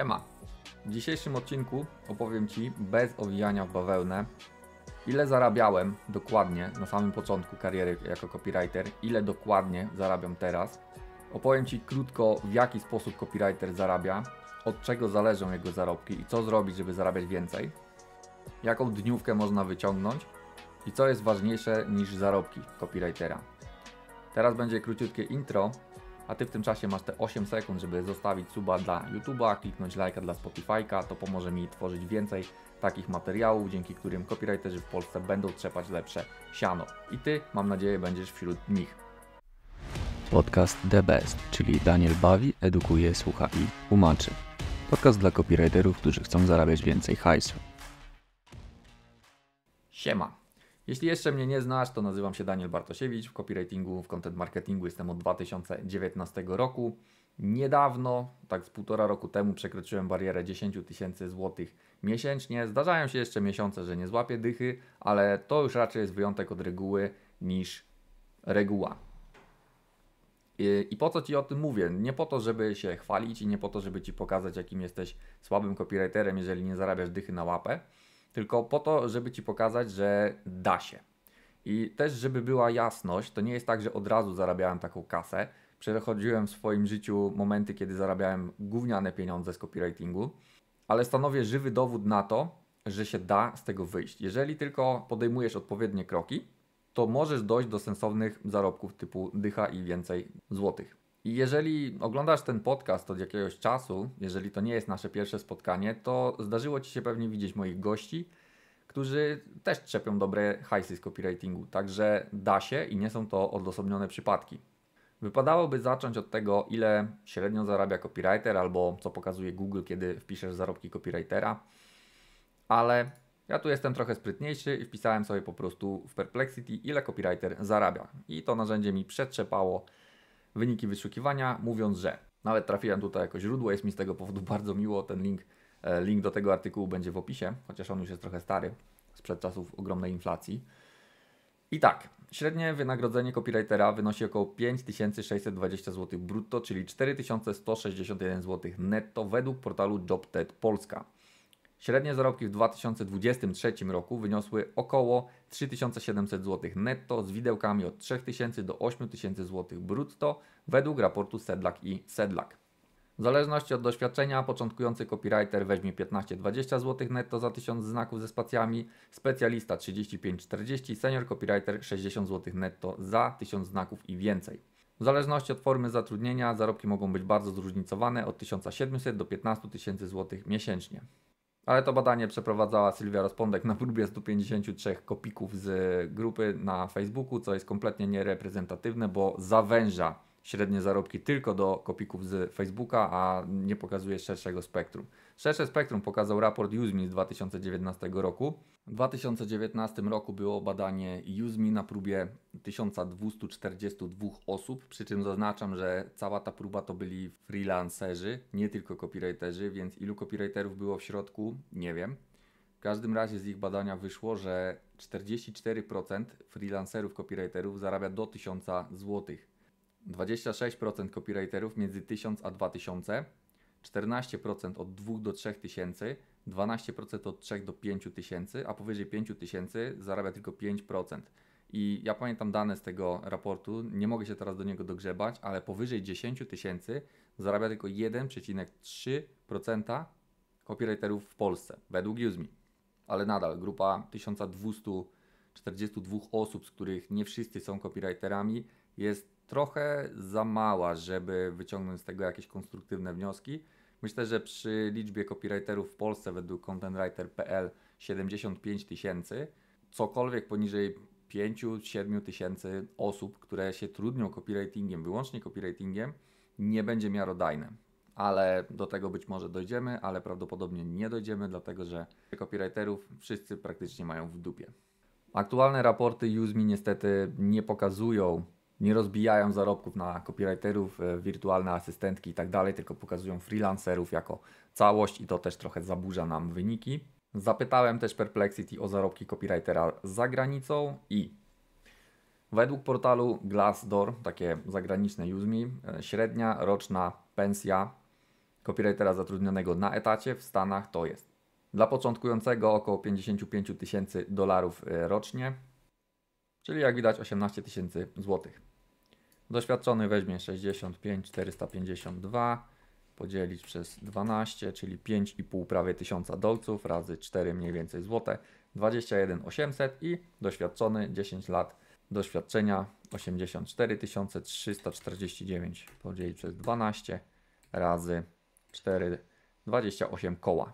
Siema. W dzisiejszym odcinku opowiem Ci bez owijania w bawełnę, ile zarabiałem dokładnie na samym początku kariery jako copywriter, ile dokładnie zarabiam teraz. Opowiem Ci krótko, w jaki sposób copywriter zarabia, od czego zależą jego zarobki i co zrobić, żeby zarabiać więcej, jaką dniówkę można wyciągnąć i co jest ważniejsze niż zarobki copywritera. Teraz będzie króciutkie intro, a Ty w tym czasie masz te 8 sekund, żeby zostawić suba dla YouTube'a, kliknąć lajka dla Spotify'ka, to pomoże mi tworzyć więcej takich materiałów, dzięki którym copywriterzy w Polsce będą trzepać lepsze siano. I Ty, mam nadzieję, będziesz wśród nich. Podcast The Best, czyli Daniel bawi, edukuje, słucha i tłumaczy. Podcast dla copywriterów, którzy chcą zarabiać więcej hajsu. Siema. Jeśli jeszcze mnie nie znasz, to nazywam się Daniel Bartosiewicz. W copywritingu, w content marketingu jestem od 2019 roku. Niedawno, tak z półtora roku temu, przekroczyłem barierę 10 tysięcy złotych miesięcznie. Zdarzają się jeszcze miesiące, że nie złapię dychy, ale to już raczej jest wyjątek od reguły niż reguła. I po co Ci o tym mówię? Nie po to, żeby się chwalić i nie po to, żeby Ci pokazać, jakim jesteś słabym copywriterem, jeżeli nie zarabiasz dychy na łapę, tylko po to, żeby Ci pokazać, że da się. I też, żeby była jasność, to nie jest tak, że od razu zarabiałem taką kasę. Przechodziłem w swoim życiu momenty, kiedy zarabiałem gówniane pieniądze z copywritingu, ale stanowię żywy dowód na to, że się da z tego wyjść. Jeżeli tylko podejmujesz odpowiednie kroki, to możesz dojść do sensownych zarobków typu dycha i więcej złotych. Jeżeli oglądasz ten podcast od jakiegoś czasu, jeżeli to nie jest nasze pierwsze spotkanie, to zdarzyło Ci się pewnie widzieć moich gości, którzy też trzepią dobre hajsy z copywritingu, także da się i nie są to odosobnione przypadki. Wypadałoby zacząć od tego, ile średnio zarabia copywriter, albo co pokazuje Google, kiedy wpiszesz zarobki copywritera, ale ja tu jestem trochę sprytniejszy i wpisałem sobie po prostu w Perplexity, ile copywriter zarabia. I to narzędzie mi przetrzepało wyniki wyszukiwania, mówiąc, że nawet trafiłem tutaj jako źródło, jest mi z tego powodu bardzo miło. Ten link, e, link do tego artykułu będzie w opisie, chociaż on już jest trochę stary, sprzed czasów ogromnej inflacji. I tak, średnie wynagrodzenie copywritera wynosi około 5620 zł brutto, czyli 4161 zł netto według portalu JobTed Polska. Średnie zarobki w 2023 roku wyniosły około 3700 zł netto z widełkami od 3000 do 8000 zł brutto według raportu Sedlak i Sedlak. W zależności od doświadczenia początkujący copywriter weźmie 15-20 zł netto za 1000 znaków ze spacjami, specjalista 35-40, senior copywriter 60 zł netto za 1000 znaków i więcej. W zależności od formy zatrudnienia zarobki mogą być bardzo zróżnicowane od 1700 do 15 000 zł miesięcznie ale to badanie przeprowadzała Sylwia Rozpądek na próbie 153 kopików z grupy na Facebooku, co jest kompletnie niereprezentatywne, bo zawęża średnie zarobki tylko do kopików z Facebooka, a nie pokazuje szerszego spektrum. Szersze spektrum pokazał raport USMI z 2019 roku. W 2019 roku było badanie USMI na próbie 1242 osób, przy czym zaznaczam, że cała ta próba to byli freelancerzy, nie tylko copywriterzy, więc ilu copywriterów było w środku, nie wiem. W każdym razie z ich badania wyszło, że 44% freelancerów copywriterów zarabia do 1000 zł. 26% copywriterów między 1000 a 2000, 14% od 2 do 3 tysięcy, 12% od 3 do 5 tysięcy, a powyżej 5 tysięcy zarabia tylko 5%. I ja pamiętam dane z tego raportu, nie mogę się teraz do niego dogrzebać, ale powyżej 10 tysięcy zarabia tylko 1,3% copywriterów w Polsce, według UseMe. Ale nadal grupa 1242 osób, z których nie wszyscy są copywriterami, jest trochę za mała, żeby wyciągnąć z tego jakieś konstruktywne wnioski. Myślę, że przy liczbie copywriterów w Polsce według contentwriter.pl 75 tysięcy, cokolwiek poniżej 5-7 tysięcy osób, które się trudnią copywritingiem, wyłącznie copywritingiem, nie będzie miarodajne. Ale do tego być może dojdziemy, ale prawdopodobnie nie dojdziemy, dlatego że copywriterów wszyscy praktycznie mają w dupie. Aktualne raporty UseMe niestety nie pokazują nie rozbijają zarobków na copywriterów, e, wirtualne asystentki i tak dalej, tylko pokazują freelancerów jako całość i to też trochę zaburza nam wyniki. Zapytałem też Perplexity o zarobki copywritera za granicą i według portalu Glassdoor, takie zagraniczne UseMe, średnia roczna pensja copywritera zatrudnionego na etacie w Stanach to jest dla początkującego około 55 tysięcy dolarów e, rocznie, czyli jak widać 18 tysięcy złotych. Doświadczony weźmie 65, 452 podzielić przez 12, czyli 5,5 prawie 1000 dolców razy 4 mniej więcej złote, 21 800 i doświadczony 10 lat doświadczenia 84 349 podzielić przez 12 razy 4, 28 koła.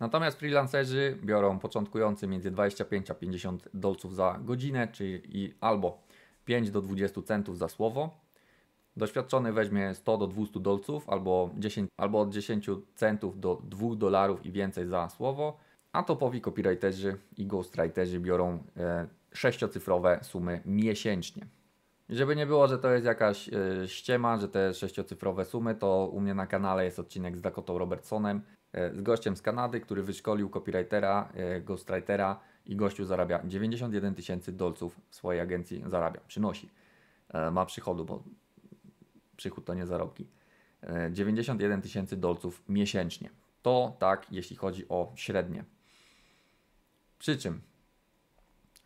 Natomiast freelancerzy biorą początkujący między 25 a 50 dolców za godzinę, czyli albo 5 do 20 centów za słowo. Doświadczony weźmie 100 do 200 dolców albo, 10, albo od 10 centów do 2 dolarów i więcej za słowo, a topowi copywriterzy i ghostwriterzy biorą e, sześciocyfrowe sumy miesięcznie. Żeby nie było, że to jest jakaś e, ściema, że te sześciocyfrowe sumy, to u mnie na kanale jest odcinek z Dakotą Robertsonem, e, z gościem z Kanady, który wyszkolił copywritera, e, ghostwritera i gościu zarabia 91 tysięcy dolców w swojej agencji, zarabia, przynosi, e, ma przychodu, bo przychód to nie zarobki. 91 e, tysięcy dolców miesięcznie. To tak, jeśli chodzi o średnie. Przy czym,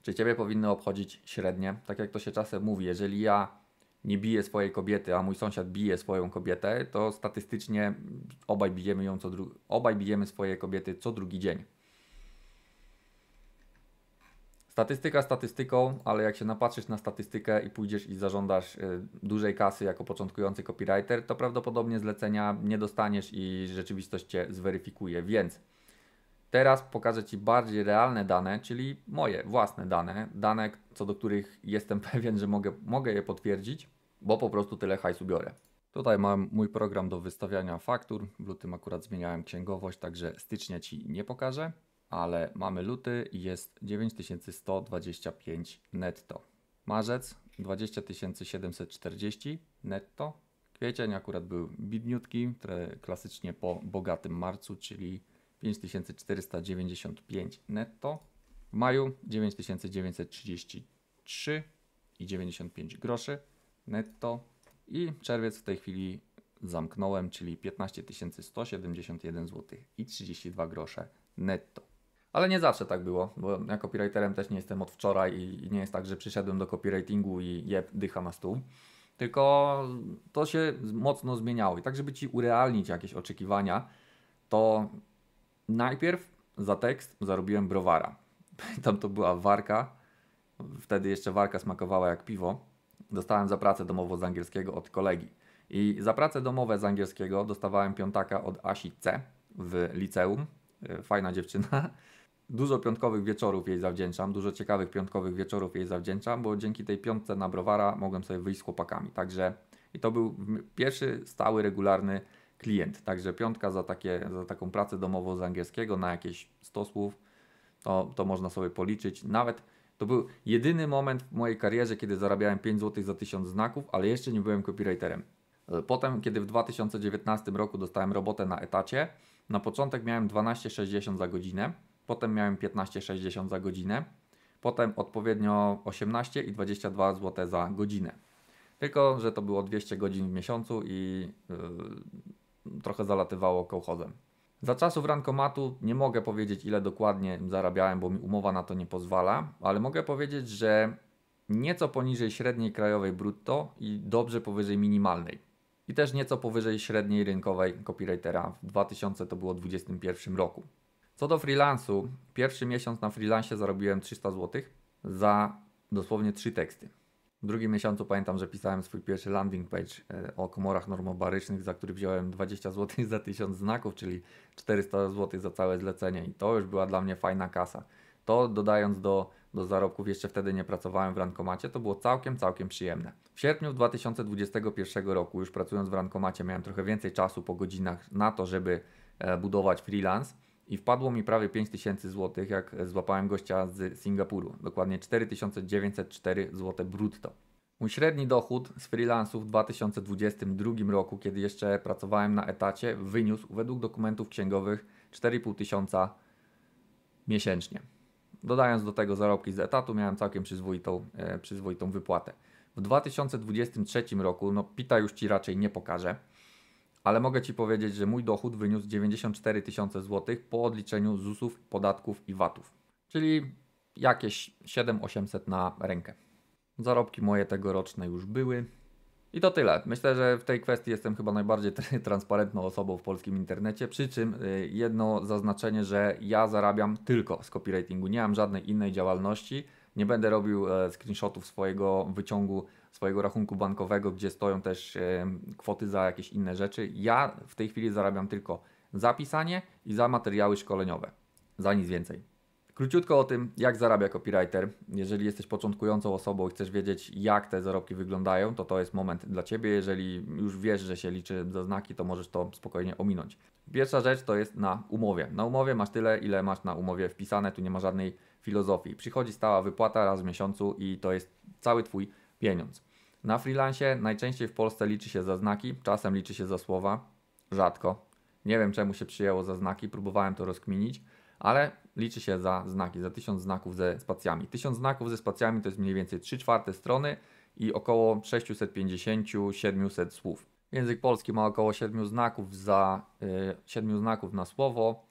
czy Ciebie powinny obchodzić średnie? Tak jak to się czasem mówi, jeżeli ja nie biję swojej kobiety, a mój sąsiad bije swoją kobietę, to statystycznie obaj bijemy, ją co dru- obaj bijemy swoje kobiety co drugi dzień. Statystyka statystyką, ale jak się napatrzysz na statystykę i pójdziesz i zażądasz y, dużej kasy jako początkujący copywriter, to prawdopodobnie zlecenia nie dostaniesz i rzeczywistość Cię zweryfikuje. Więc teraz pokażę Ci bardziej realne dane, czyli moje własne dane, dane co do których jestem pewien, że mogę, mogę je potwierdzić, bo po prostu tyle hajsu biorę. Tutaj mam mój program do wystawiania faktur. W lutym akurat zmieniałem księgowość, także stycznia Ci nie pokażę ale mamy luty i jest 9125 netto. Marzec 20740 netto. Kwiecień akurat był bidniutki, klasycznie po bogatym marcu, czyli 5495 netto. W maju 9933 i 95 groszy netto. I czerwiec w tej chwili zamknąłem, czyli 15 171 zł i 32 grosze netto. Ale nie zawsze tak było, bo ja copywriterem też nie jestem od wczoraj i, nie jest tak, że przyszedłem do copywritingu i jeb, dycha na stół. Tylko to się mocno zmieniało. I tak, żeby Ci urealnić jakieś oczekiwania, to najpierw za tekst zarobiłem browara. Tam to była warka. Wtedy jeszcze warka smakowała jak piwo. Dostałem za pracę domową z angielskiego od kolegi. I za pracę domową z angielskiego dostawałem piątaka od Asi C w liceum. E, fajna dziewczyna. Dużo piątkowych wieczorów jej zawdzięczam, dużo ciekawych piątkowych wieczorów jej zawdzięczam, bo dzięki tej piątce na browara mogłem sobie wyjść z chłopakami. Także i to był pierwszy stały, regularny klient. Także piątka za, takie, za taką pracę domową z angielskiego na jakieś 100 słów, to, to można sobie policzyć. Nawet to był jedyny moment w mojej karierze, kiedy zarabiałem 5 zł za 1000 znaków, ale jeszcze nie byłem copywriterem. E, potem, kiedy w 2019 roku dostałem robotę na etacie, na początek miałem 12,60 za godzinę potem miałem 15,60 za godzinę, potem odpowiednio 18 i 22 zł za godzinę. Tylko, że to było 200 godzin w miesiącu i yy, trochę zalatywało kołchozem. Za czasów rankomatu nie mogę powiedzieć ile dokładnie zarabiałem, bo mi umowa na to nie pozwala, ale mogę powiedzieć, że nieco poniżej średniej krajowej brutto i dobrze powyżej minimalnej. I też nieco powyżej średniej rynkowej copywritera w 2000 to było 2021 roku. Co do freelansu, pierwszy miesiąc na freelansie zarobiłem 300 zł za dosłownie trzy teksty. W drugim miesiącu pamiętam, że pisałem swój pierwszy landing page e, o komorach normobarycznych, za który wziąłem 20 zł za 1000 znaków, czyli 400 zł za całe zlecenie i to już była dla mnie fajna kasa. To dodając do, do zarobków, jeszcze wtedy nie pracowałem w rankomacie, to było całkiem, całkiem przyjemne. W sierpniu 2021 roku, już pracując w rankomacie, miałem trochę więcej czasu po godzinach na to, żeby e, budować freelance i wpadło mi prawie 5000 zł, jak złapałem gościa z Singapuru. Dokładnie 4904 zł brutto. Mój średni dochód z freelansu w 2022 roku, kiedy jeszcze pracowałem na etacie, wyniósł według dokumentów księgowych 4,5 tysiąca miesięcznie. Dodając do tego zarobki z etatu, miałem całkiem przyzwoitą, e, przyzwoitą wypłatę. W 2023 roku, no pita już Ci raczej nie pokażę, ale mogę Ci powiedzieć, że mój dochód wyniósł 94 tysiące złotych po odliczeniu ZUS-ów, podatków i VAT-ów, czyli jakieś 7-800 na rękę. Zarobki moje tegoroczne już były. I to tyle. Myślę, że w tej kwestii jestem chyba najbardziej transparentną osobą w polskim internecie. Przy czym y, jedno zaznaczenie, że ja zarabiam tylko z copywritingu. Nie mam żadnej innej działalności. Nie będę robił e, screenshotów swojego wyciągu swojego rachunku bankowego, gdzie stoją też e, kwoty za jakieś inne rzeczy. Ja w tej chwili zarabiam tylko za pisanie i za materiały szkoleniowe, za nic więcej. Króciutko o tym, jak zarabia copywriter. Jeżeli jesteś początkującą osobą i chcesz wiedzieć, jak te zarobki wyglądają, to to jest moment dla Ciebie. Jeżeli już wiesz, że się liczy znaki, to możesz to spokojnie ominąć. Pierwsza rzecz to jest na umowie. Na umowie masz tyle, ile masz na umowie wpisane, tu nie ma żadnej filozofii. Przychodzi stała wypłata raz w miesiącu i to jest cały Twój pieniądz. Na freelancie najczęściej w Polsce liczy się za znaki, czasem liczy się za słowa, rzadko. Nie wiem czemu się przyjęło za znaki, próbowałem to rozkminić, ale liczy się za znaki, za tysiąc znaków ze spacjami. Tysiąc znaków ze spacjami to jest mniej więcej 3 czwarte strony i około 650-700 słów. Język polski ma około 7 znaków za y, 7 znaków na słowo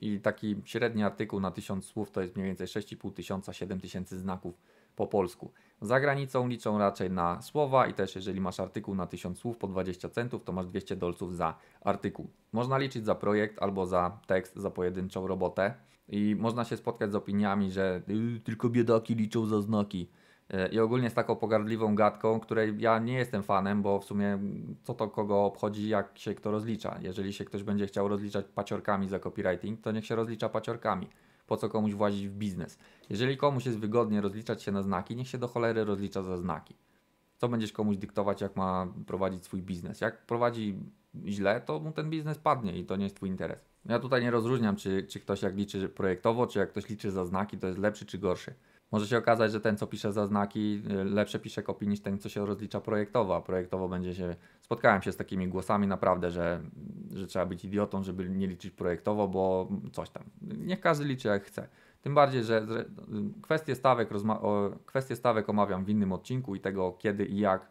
i taki średni artykuł na 1000 słów to jest mniej więcej 6500-7000 znaków po polsku. Za granicą liczą raczej na słowa i też jeżeli masz artykuł na 1000 słów po 20 centów, to masz 200 dolców za artykuł. Można liczyć za projekt albo za tekst, za pojedynczą robotę i można się spotkać z opiniami, że y, tylko biedaki liczą za znaki. E, I ogólnie z taką pogardliwą gadką, której ja nie jestem fanem, bo w sumie co to kogo obchodzi, jak się kto rozlicza. Jeżeli się ktoś będzie chciał rozliczać paciorkami za copywriting, to niech się rozlicza paciorkami po co komuś włazić w biznes. Jeżeli komuś jest wygodnie rozliczać się na znaki, niech się do cholery rozlicza za znaki. Co będziesz komuś dyktować, jak ma prowadzić swój biznes? Jak prowadzi źle, to mu ten biznes padnie i to nie jest Twój interes. Ja tutaj nie rozróżniam, czy, czy ktoś jak liczy projektowo, czy jak ktoś liczy za znaki, to jest lepszy czy gorszy. Może się okazać, że ten, co pisze za znaki, y, lepsze pisze kopii niż ten, co się rozlicza projektowo, a projektowo będzie się... Spotkałem się z takimi głosami naprawdę, że, że trzeba być idiotą, żeby nie liczyć projektowo, bo coś tam. Niech każdy liczy jak chce. Tym bardziej, że, y, kwestie, stawek rozma... kwestie stawek omawiam w innym odcinku i tego kiedy i jak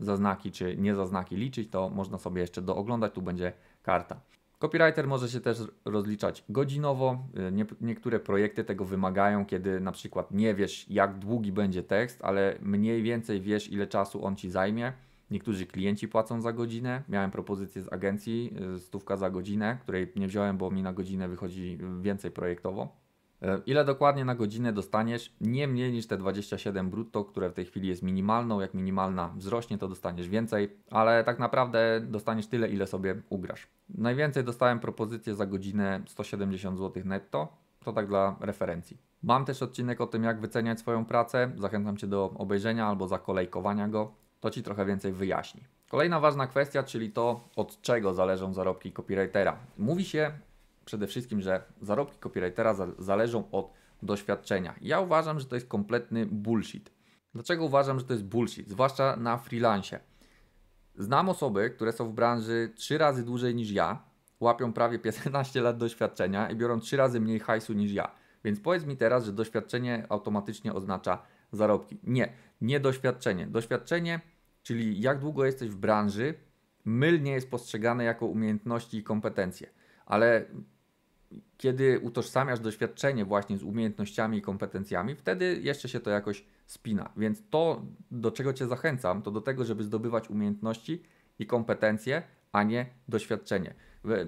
za znaki czy nie za znaki liczyć, to można sobie jeszcze dooglądać, tu będzie karta. Copywriter może się też rozliczać godzinowo. E, nie, niektóre projekty tego wymagają, kiedy na przykład nie wiesz, jak długi będzie tekst, ale mniej więcej wiesz, ile czasu on ci zajmie. Niektórzy klienci płacą za godzinę. Miałem propozycję z agencji, e, stówka za godzinę, której nie wziąłem, bo mi na godzinę wychodzi więcej projektowo. E, ile dokładnie na godzinę dostaniesz? Nie mniej niż te 27 brutto, które w tej chwili jest minimalną. Jak minimalna wzrośnie, to dostaniesz więcej, ale tak naprawdę dostaniesz tyle, ile sobie ugrasz. Najwięcej dostałem propozycję za godzinę 170 zł netto. To tak dla referencji. Mam też odcinek o tym, jak wyceniać swoją pracę. Zachęcam Cię do obejrzenia albo zakolejkowania go. To Ci trochę więcej wyjaśni. Kolejna ważna kwestia, czyli to, od czego zależą zarobki copywritera. Mówi się przede wszystkim, że zarobki copywritera zależą od doświadczenia. Ja uważam, że to jest kompletny bullshit. Dlaczego uważam, że to jest bullshit? Zwłaszcza na freelancie. Znam osoby, które są w branży trzy razy dłużej niż ja, łapią prawie 15 lat doświadczenia i biorą trzy razy mniej hajsu niż ja. Więc powiedz mi teraz, że doświadczenie automatycznie oznacza zarobki. Nie, nie doświadczenie. Doświadczenie, czyli jak długo jesteś w branży, mylnie jest postrzegane jako umiejętności i kompetencje. Ale kiedy utożsamiasz doświadczenie właśnie z umiejętnościami i kompetencjami, wtedy jeszcze się to jakoś spina. Więc to, do czego Cię zachęcam, to do tego, żeby zdobywać umiejętności i kompetencje, a nie doświadczenie.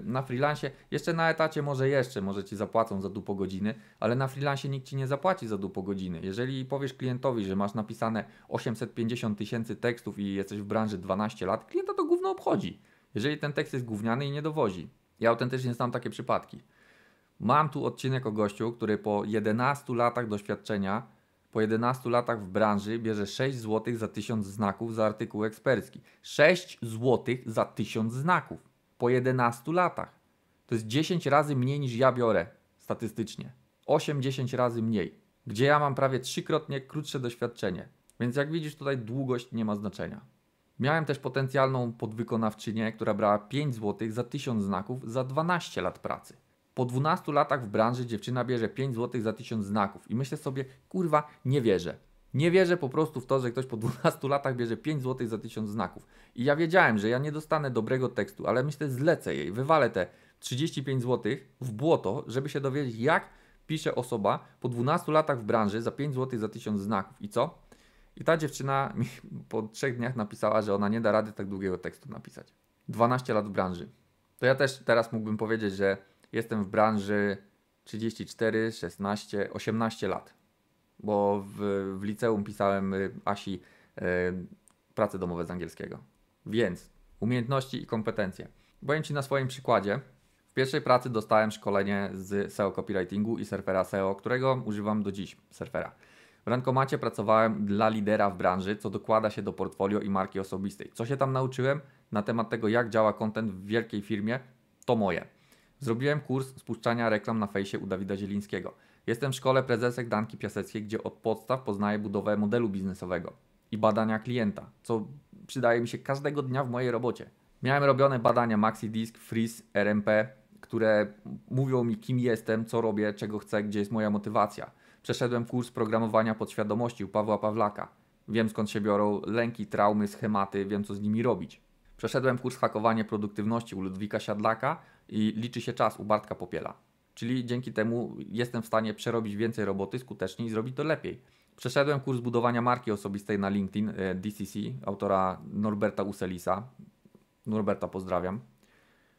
Na freelancie, jeszcze na etacie może jeszcze, może Ci zapłacą za dupo godziny, ale na freelancie nikt Ci nie zapłaci za dupo godziny. Jeżeli powiesz klientowi, że masz napisane 850 tysięcy tekstów i jesteś w branży 12 lat, klienta to gówno obchodzi. Jeżeli ten tekst jest gówniany i nie dowozi. Ja autentycznie znam takie przypadki. Mam tu odcinek o gościu, który po 11 latach doświadczenia, po 11 latach w branży bierze 6 zł za 1000 znaków za artykuł ekspercki. 6 zł za 1000 znaków po 11 latach. To jest 10 razy mniej niż ja biorę statystycznie. 8-10 razy mniej, gdzie ja mam prawie trzykrotnie krótsze doświadczenie. Więc jak widzisz, tutaj długość nie ma znaczenia. Miałem też potencjalną podwykonawczynię, która brała 5 zł za 1000 znaków za 12 lat pracy. Po 12 latach w branży dziewczyna bierze 5 zł za 1000 znaków i myślę sobie, kurwa, nie wierzę. Nie wierzę po prostu w to, że ktoś po 12 latach bierze 5 zł za 1000 znaków. I ja wiedziałem, że ja nie dostanę dobrego tekstu, ale myślę, zlecę jej, wywalę te 35 zł w błoto, żeby się dowiedzieć, jak pisze osoba po 12 latach w branży za 5 zł za 1000 znaków. I co? I ta dziewczyna mi po trzech dniach napisała, że ona nie da rady tak długiego tekstu napisać. 12 lat w branży. To ja też teraz mógłbym powiedzieć, że jestem w branży 34, 16, 18 lat, bo w, w liceum pisałem y, Asi y, prace domowe z angielskiego. Więc umiejętności i kompetencje. Powiem Ci na swoim przykładzie. W pierwszej pracy dostałem szkolenie z SEO copywritingu i serwera SEO, którego używam do dziś, serwera. W Rankomacie pracowałem dla lidera w branży, co dokłada się do portfolio i marki osobistej. Co się tam nauczyłem na temat tego, jak działa content w wielkiej firmie, to moje. Zrobiłem kurs spuszczania reklam na fejsie u Dawida Zielińskiego. Jestem w szkole prezesek Danki Piaseckiej, gdzie od podstaw poznaję budowę modelu biznesowego i badania klienta, co przydaje mi się każdego dnia w mojej robocie. Miałem robione badania MaxiDisk, Freeze, RMP, które mówią mi kim jestem, co robię, czego chcę, gdzie jest moja motywacja. Przeszedłem kurs programowania podświadomości u Pawła Pawlaka. Wiem skąd się biorą lęki, traumy, schematy, wiem co z nimi robić. Przeszedłem kurs hakowanie produktywności u Ludwika Siadlaka, i liczy się czas u Bartka Popiela. Czyli dzięki temu jestem w stanie przerobić więcej roboty skuteczniej i zrobić to lepiej. Przeszedłem kurs budowania marki osobistej na LinkedIn e, DCC autora Norberta Uselisa. Norberta pozdrawiam.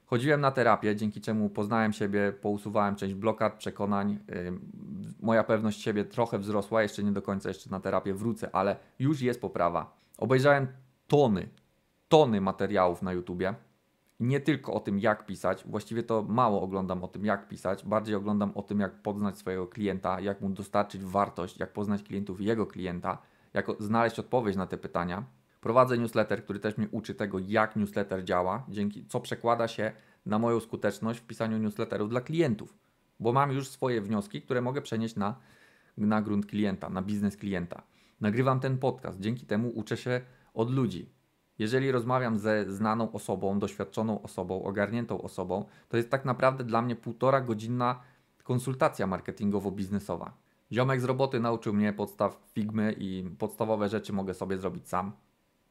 Chodziłem na terapię, dzięki czemu poznałem siebie, pousuwałem część blokad, przekonań. E, moja pewność siebie trochę wzrosła, jeszcze nie do końca jeszcze na terapię wrócę, ale już jest poprawa. Obejrzałem tony, tony materiałów na YouTubie nie tylko o tym, jak pisać, właściwie to mało oglądam o tym, jak pisać, bardziej oglądam o tym, jak poznać swojego klienta, jak mu dostarczyć wartość, jak poznać klientów jego klienta, jak znaleźć odpowiedź na te pytania. Prowadzę newsletter, który też mnie uczy tego, jak newsletter działa, dzięki co przekłada się na moją skuteczność w pisaniu newsletterów dla klientów, bo mam już swoje wnioski, które mogę przenieść na, na grunt klienta, na biznes klienta. Nagrywam ten podcast, dzięki temu uczę się od ludzi, jeżeli rozmawiam ze znaną osobą, doświadczoną osobą, ogarniętą osobą, to jest tak naprawdę dla mnie półtora godzinna konsultacja marketingowo-biznesowa. Ziomek z roboty nauczył mnie podstaw Figmy i podstawowe rzeczy mogę sobie zrobić sam.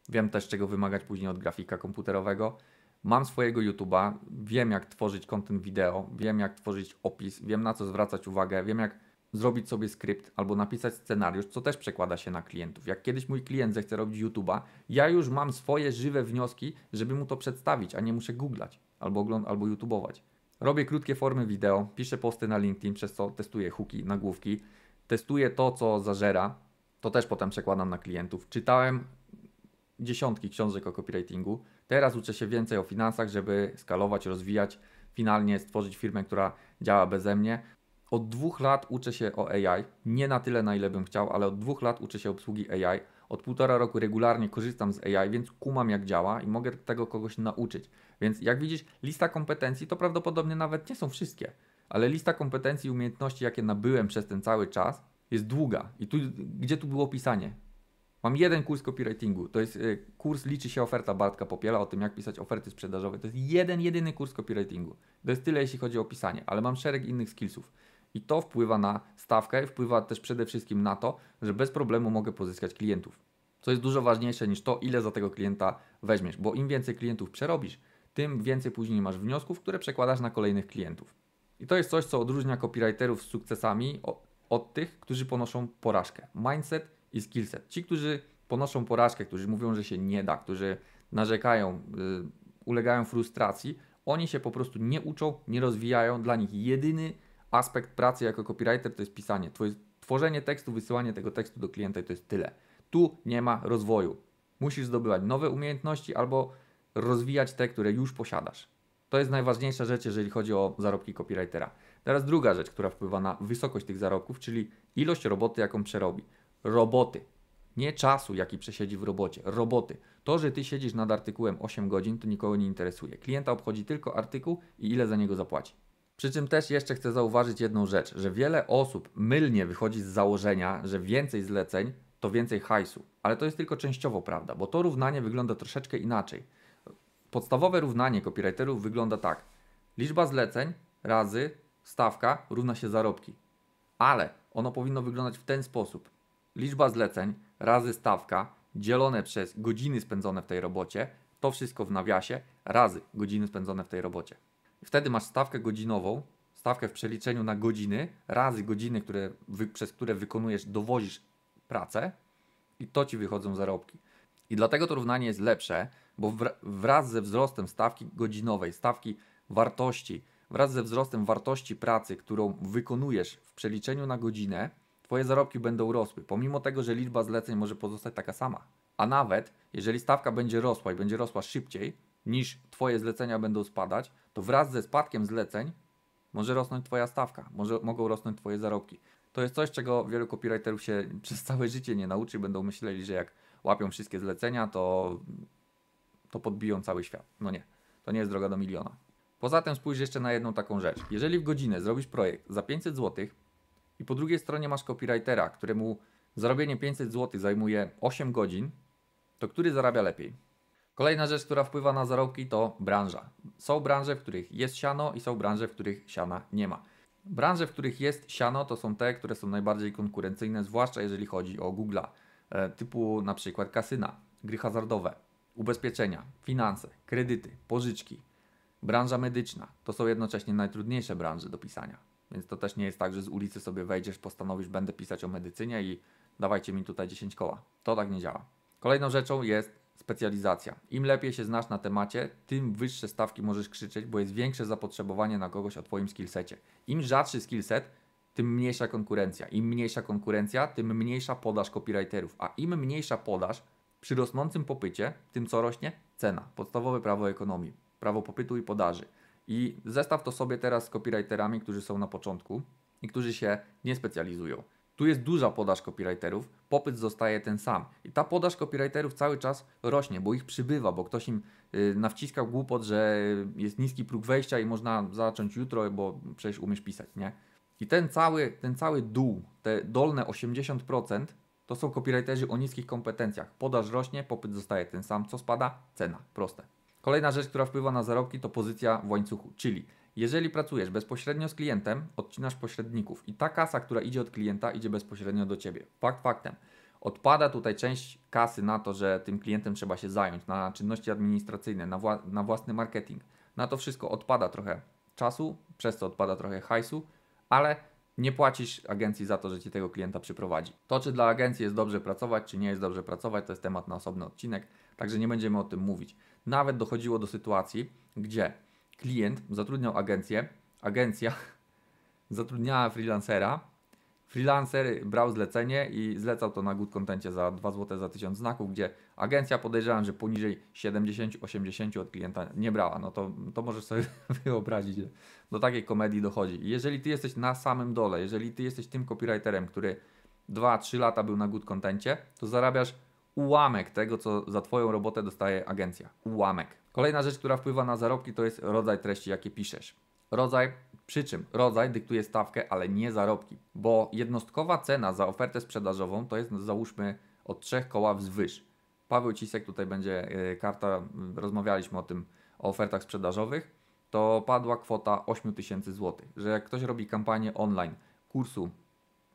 Wiem też, czego wymagać później od grafika komputerowego. Mam swojego YouTube'a, wiem jak tworzyć kontent wideo, wiem jak tworzyć opis, wiem na co zwracać uwagę, wiem jak zrobić sobie skrypt albo napisać scenariusz, co też przekłada się na klientów. Jak kiedyś mój klient zechce robić YouTube'a, ja już mam swoje żywe wnioski, żeby mu to przedstawić, a nie muszę googlać albo, ogląd- albo YouTubeować. Robię krótkie formy wideo, piszę posty na LinkedIn, przez co testuję huki, nagłówki, testuję to, co zażera, to też potem przekładam na klientów. Czytałem dziesiątki książek o copywritingu, teraz uczę się więcej o finansach, żeby skalować, rozwijać, finalnie stworzyć firmę, która działa beze mnie. Od dwóch lat uczę się o AI, nie na tyle na ile bym chciał, ale od dwóch lat uczę się obsługi AI. Od półtora roku regularnie korzystam z AI, więc kumam jak działa i mogę tego kogoś nauczyć. Więc jak widzisz, lista kompetencji to prawdopodobnie nawet nie są wszystkie, ale lista kompetencji i umiejętności, jakie nabyłem przez ten cały czas, jest długa. I tu, gdzie tu było pisanie? Mam jeden kurs copywritingu. To jest y, kurs Liczy się oferta Bartka Popiela o tym, jak pisać oferty sprzedażowe. To jest jeden, jedyny kurs copywritingu. To jest tyle, jeśli chodzi o pisanie, ale mam szereg innych skillsów. I to wpływa na stawkę, wpływa też przede wszystkim na to, że bez problemu mogę pozyskać klientów. Co jest dużo ważniejsze niż to, ile za tego klienta weźmiesz, bo im więcej klientów przerobisz, tym więcej później masz wniosków, które przekładasz na kolejnych klientów. I to jest coś, co odróżnia copywriterów z sukcesami od tych, którzy ponoszą porażkę. Mindset i skillset. Ci, którzy ponoszą porażkę, którzy mówią, że się nie da, którzy narzekają, y, ulegają frustracji, oni się po prostu nie uczą, nie rozwijają. Dla nich jedyny aspekt pracy jako copywriter to jest pisanie. Tworzenie tekstu, wysyłanie tego tekstu do klienta i to jest tyle. Tu nie ma rozwoju. Musisz zdobywać nowe umiejętności albo rozwijać te, które już posiadasz. To jest najważniejsza rzecz, jeżeli chodzi o zarobki copywritera. Teraz druga rzecz, która wpływa na wysokość tych zarobków, czyli ilość roboty, jaką przerobi. Roboty. Nie czasu, jaki przesiedzi w robocie. Roboty. To, że ty siedzisz nad artykułem 8 godzin, to nikogo nie interesuje. Klienta obchodzi tylko artykuł i ile za niego zapłaci. Przy czym też jeszcze chcę zauważyć jedną rzecz, że wiele osób mylnie wychodzi z założenia, że więcej zleceń to więcej hajsu. Ale to jest tylko częściowo prawda, bo to równanie wygląda troszeczkę inaczej. Podstawowe równanie copywriterów wygląda tak. Liczba zleceń razy stawka równa się zarobki. Ale ono powinno wyglądać w ten sposób. Liczba zleceń razy stawka dzielone przez godziny spędzone w tej robocie, to wszystko w nawiasie, razy godziny spędzone w tej robocie. Wtedy masz stawkę godzinową, stawkę w przeliczeniu na godziny, razy godziny, które, przez które wykonujesz, dowozisz pracę i to ci wychodzą zarobki. I dlatego to równanie jest lepsze, bo wraz ze wzrostem stawki godzinowej, stawki wartości, wraz ze wzrostem wartości pracy, którą wykonujesz w przeliczeniu na godzinę, Twoje zarobki będą rosły, pomimo tego, że liczba zleceń może pozostać taka sama. A nawet jeżeli stawka będzie rosła i będzie rosła szybciej niż Twoje zlecenia będą spadać, to wraz ze spadkiem zleceń może rosnąć Twoja stawka, może, mogą rosnąć Twoje zarobki. To jest coś, czego wielu copywriterów się przez całe życie nie nauczy. Będą myśleli, że jak łapią wszystkie zlecenia, to, to podbiją cały świat. No nie, to nie jest droga do miliona. Poza tym spójrz jeszcze na jedną taką rzecz. Jeżeli w godzinę zrobisz projekt za 500 zł i po drugiej stronie masz copywritera, któremu zarobienie 500 zł zajmuje 8 godzin, to który zarabia lepiej? Kolejna rzecz, która wpływa na zarobki to branża. Są branże, w których jest siano i są branże, w których siana nie ma. Branże, w których jest siano, to są te, które są najbardziej konkurencyjne, zwłaszcza jeżeli chodzi o Google'a, e, typu na przykład kasyna, gry hazardowe, ubezpieczenia, finanse, kredyty, pożyczki. Branża medyczna to są jednocześnie najtrudniejsze branże do pisania. Więc to też nie jest tak, że z ulicy sobie wejdziesz, postanowisz, będę pisać o medycynie i dawajcie mi tutaj 10 koła. To tak nie działa. Kolejną rzeczą jest specjalizacja. Im lepiej się znasz na temacie, tym wyższe stawki możesz krzyczeć, bo jest większe zapotrzebowanie na kogoś o Twoim skillsetie. Im rzadszy skillset, tym mniejsza konkurencja. Im mniejsza konkurencja, tym mniejsza podaż copywriterów. A im mniejsza podaż, przy rosnącym popycie, tym co rośnie? Cena. Podstawowe prawo ekonomii. Prawo popytu i podaży. I zestaw to sobie teraz z copywriterami, którzy są na początku i którzy się nie specjalizują. Tu jest duża podaż copywriterów, popyt zostaje ten sam. I ta podaż copywriterów cały czas rośnie, bo ich przybywa, bo ktoś im y, nawciska głupot, że jest niski próg wejścia i można zacząć jutro, bo przecież umiesz pisać, nie? I ten cały, ten cały dół, te dolne 80% to są copywriterzy o niskich kompetencjach. Podaż rośnie, popyt zostaje ten sam. Co spada? Cena. Proste. Kolejna rzecz, która wpływa na zarobki, to pozycja w łańcuchu, czyli jeżeli pracujesz bezpośrednio z klientem, odcinasz pośredników i ta kasa, która idzie od klienta, idzie bezpośrednio do ciebie. Fakt faktem. Odpada tutaj część kasy na to, że tym klientem trzeba się zająć, na czynności administracyjne, na, wła na własny marketing. Na to wszystko odpada trochę czasu, przez co odpada trochę hajsu, ale nie płacisz agencji za to, że ci tego klienta przyprowadzi. To, czy dla agencji jest dobrze pracować, czy nie jest dobrze pracować, to jest temat na osobny odcinek, także nie będziemy o tym mówić. Nawet dochodziło do sytuacji, gdzie klient zatrudniał agencję, agencja zatrudniała freelancera, freelancer brał zlecenie i zlecał to na good kontencie za 2 zł za 1000 znaków, gdzie agencja podejrzewam, że poniżej 70-80 od klienta nie brała. No to, to możesz sobie wyobrazić, że do takiej komedii dochodzi. I jeżeli ty jesteś na samym dole, jeżeli ty jesteś tym copywriterem, który 2-3 lata był na good kontencie, to zarabiasz ułamek tego, co za Twoją robotę dostaje agencja. Ułamek. Kolejna rzecz, która wpływa na zarobki, to jest rodzaj treści, jakie piszesz. Rodzaj, przy czym rodzaj dyktuje stawkę, ale nie zarobki, bo jednostkowa cena za ofertę sprzedażową to jest no, załóżmy od trzech koła wzwyż. Paweł Cisek tutaj będzie y, karta, rozmawialiśmy o tym, o ofertach sprzedażowych, to padła kwota 8000 zł, że jak ktoś robi kampanię online kursu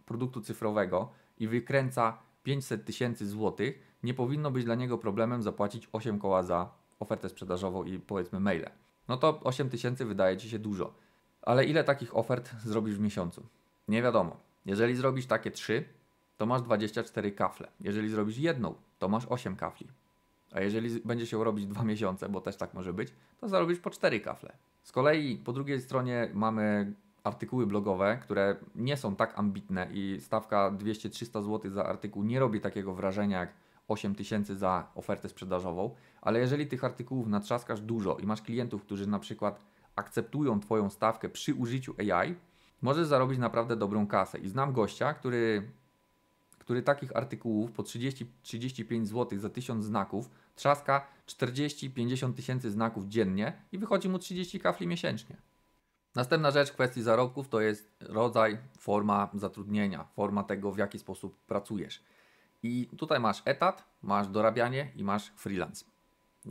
produktu cyfrowego i wykręca 500 tysięcy złotych, nie powinno być dla niego problemem zapłacić 8 koła za ofertę sprzedażową i powiedzmy maile. No to 8 tysięcy wydaje Ci się dużo. Ale ile takich ofert zrobisz w miesiącu? Nie wiadomo. Jeżeli zrobisz takie 3, to masz 24 kafle. Jeżeli zrobisz jedną, to masz 8 kafli. A jeżeli będzie się robić 2 miesiące, bo też tak może być, to zarobisz po 4 kafle. Z kolei po drugiej stronie mamy artykuły blogowe, które nie są tak ambitne i stawka 200-300 zł za artykuł nie robi takiego wrażenia jak 8 tysięcy za ofertę sprzedażową, ale jeżeli tych artykułów natrzaskasz dużo i masz klientów, którzy na przykład akceptują Twoją stawkę przy użyciu AI, możesz zarobić naprawdę dobrą kasę. I znam gościa, który, który takich artykułów po 30-35 zł za 1000 znaków trzaska 40-50 tysięcy znaków dziennie i wychodzi mu 30 kafli miesięcznie. Następna rzecz w kwestii zarobków to jest rodzaj, forma zatrudnienia, forma tego, w jaki sposób pracujesz. I tutaj masz etat, masz dorabianie i masz freelance.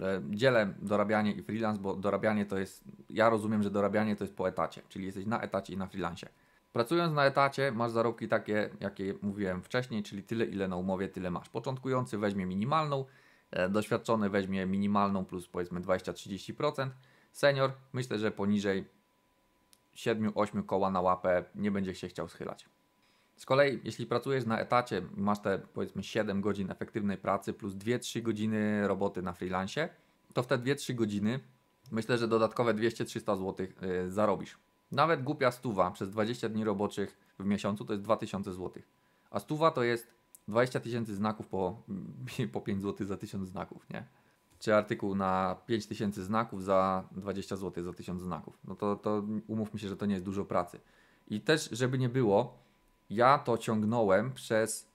E, dzielę dorabianie i freelance, bo dorabianie to jest, ja rozumiem, że dorabianie to jest po etacie, czyli jesteś na etacie i na freelance. Pracując na etacie masz zarobki takie, jakie mówiłem wcześniej, czyli tyle ile na umowie, tyle masz. Początkujący weźmie minimalną, e, doświadczony weźmie minimalną plus powiedzmy 20-30%, senior myślę, że poniżej 7-8 koła na łapę nie będzie się chciał schylać. Z kolei, jeśli pracujesz na etacie, masz te powiedzmy 7 godzin efektywnej pracy plus 2-3 godziny roboty na freelancie, to w te 2-3 godziny myślę, że dodatkowe 200-300 zł yy, zarobisz. Nawet głupia stuwa przez 20 dni roboczych w miesiącu to jest 2000 zł. A stuwa to jest 20 tysięcy znaków po, po 5 zł za 1000 znaków, nie? Czy artykuł na 5000 znaków za 20 zł za 1000 znaków. No to, to umówmy się, że to nie jest dużo pracy. I też, żeby nie było, ja to ciągnąłem przez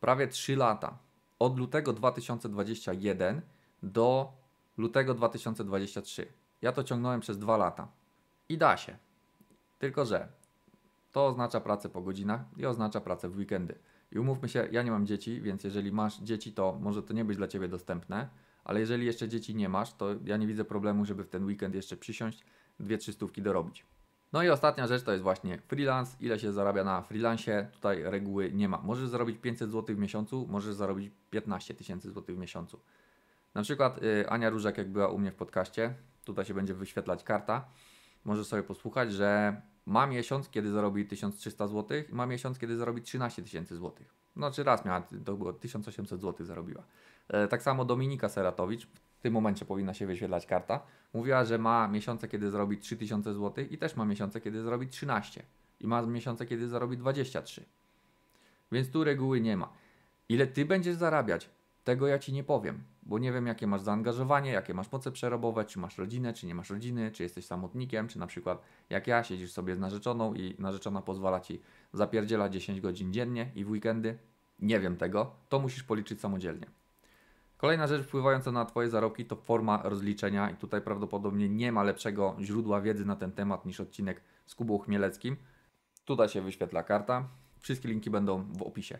prawie 3 lata. Od lutego 2021 do lutego 2023. Ja to ciągnąłem przez 2 lata. I da się. Tylko, że to oznacza pracę po godzinach i oznacza pracę w weekendy. I umówmy się, ja nie mam dzieci, więc jeżeli masz dzieci, to może to nie być dla Ciebie dostępne, ale jeżeli jeszcze dzieci nie masz, to ja nie widzę problemu, żeby w ten weekend jeszcze przysiąść, dwie trzystówki dorobić. No i ostatnia rzecz to jest właśnie freelance. Ile się zarabia na freelancie? Tutaj reguły nie ma. Możesz zarobić 500 zł w miesiącu, możesz zarobić 15 tysięcy zł w miesiącu. Na przykład y, Ania Różek, jak była u mnie w podcaście, tutaj się będzie wyświetlać karta. Możesz sobie posłuchać, że ma miesiąc, kiedy zarobi 1300 zł, ma miesiąc, kiedy zarobi 13 tysięcy zł. Znaczy raz miała, to było 1800 zł zarobiła. E, tak samo Dominika Seratowicz, w tym momencie powinna się wyświetlać karta, mówiła, że ma miesiące, kiedy zrobi 3000 zł i też ma miesiące, kiedy zrobi 13 i ma miesiące, kiedy zarobi 23. Więc tu reguły nie ma. Ile ty będziesz zarabiać, tego ja ci nie powiem, bo nie wiem, jakie masz zaangażowanie, jakie masz moce przerobowe, czy masz rodzinę, czy nie masz rodziny, czy jesteś samotnikiem, czy na przykład jak ja siedzisz sobie z narzeczoną i narzeczona pozwala ci zapierdziela 10 godzin dziennie i w weekendy. Nie wiem tego, to musisz policzyć samodzielnie. Kolejna rzecz wpływająca na Twoje zarobki to forma rozliczenia i tutaj prawdopodobnie nie ma lepszego źródła wiedzy na ten temat niż odcinek z Kubą Chmieleckim. Tutaj się wyświetla karta. Wszystkie linki będą w opisie.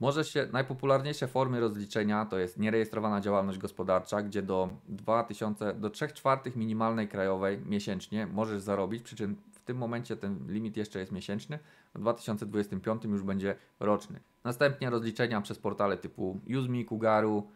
Możesz się, najpopularniejsze formy rozliczenia to jest nierejestrowana działalność gospodarcza, gdzie do 2000, do 3 czwartych minimalnej krajowej miesięcznie możesz zarobić, przy czym w tym momencie ten limit jeszcze jest miesięczny, w 2025 już będzie roczny. Następnie rozliczenia przez portale typu Uzmi, Kugaru,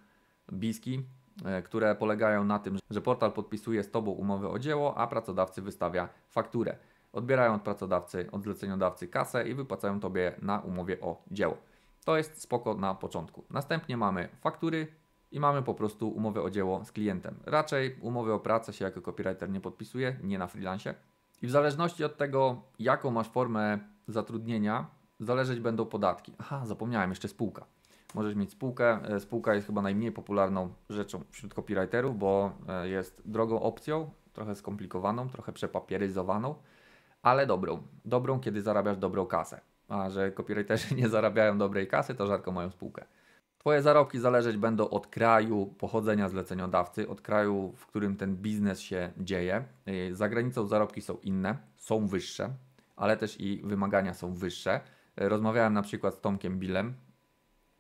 Biski, e, które polegają na tym, że portal podpisuje z Tobą umowę o dzieło, a pracodawcy wystawia fakturę. Odbierają od pracodawcy, od zleceniodawcy kasę i wypłacają Tobie na umowie o dzieło. To jest spoko na początku. Następnie mamy faktury i mamy po prostu umowę o dzieło z klientem. Raczej umowy o pracę się jako copywriter nie podpisuje, nie na freelancie. I w zależności od tego, jaką masz formę zatrudnienia, zależeć będą podatki. Aha, zapomniałem, jeszcze spółka. Możesz mieć spółkę. E, spółka jest chyba najmniej popularną rzeczą wśród copywriterów, bo e, jest drogą opcją, trochę skomplikowaną, trochę przepapieryzowaną, ale dobrą. Dobrą, kiedy zarabiasz dobrą kasę. A że copywriterzy nie zarabiają dobrej kasy, to rzadko mają spółkę. Twoje zarobki zależeć będą od kraju pochodzenia zleceniodawcy, od kraju, w którym ten biznes się dzieje. E, za granicą zarobki są inne, są wyższe, ale też i wymagania są wyższe. Rozmawiałem na przykład z Tomkiem Bilem,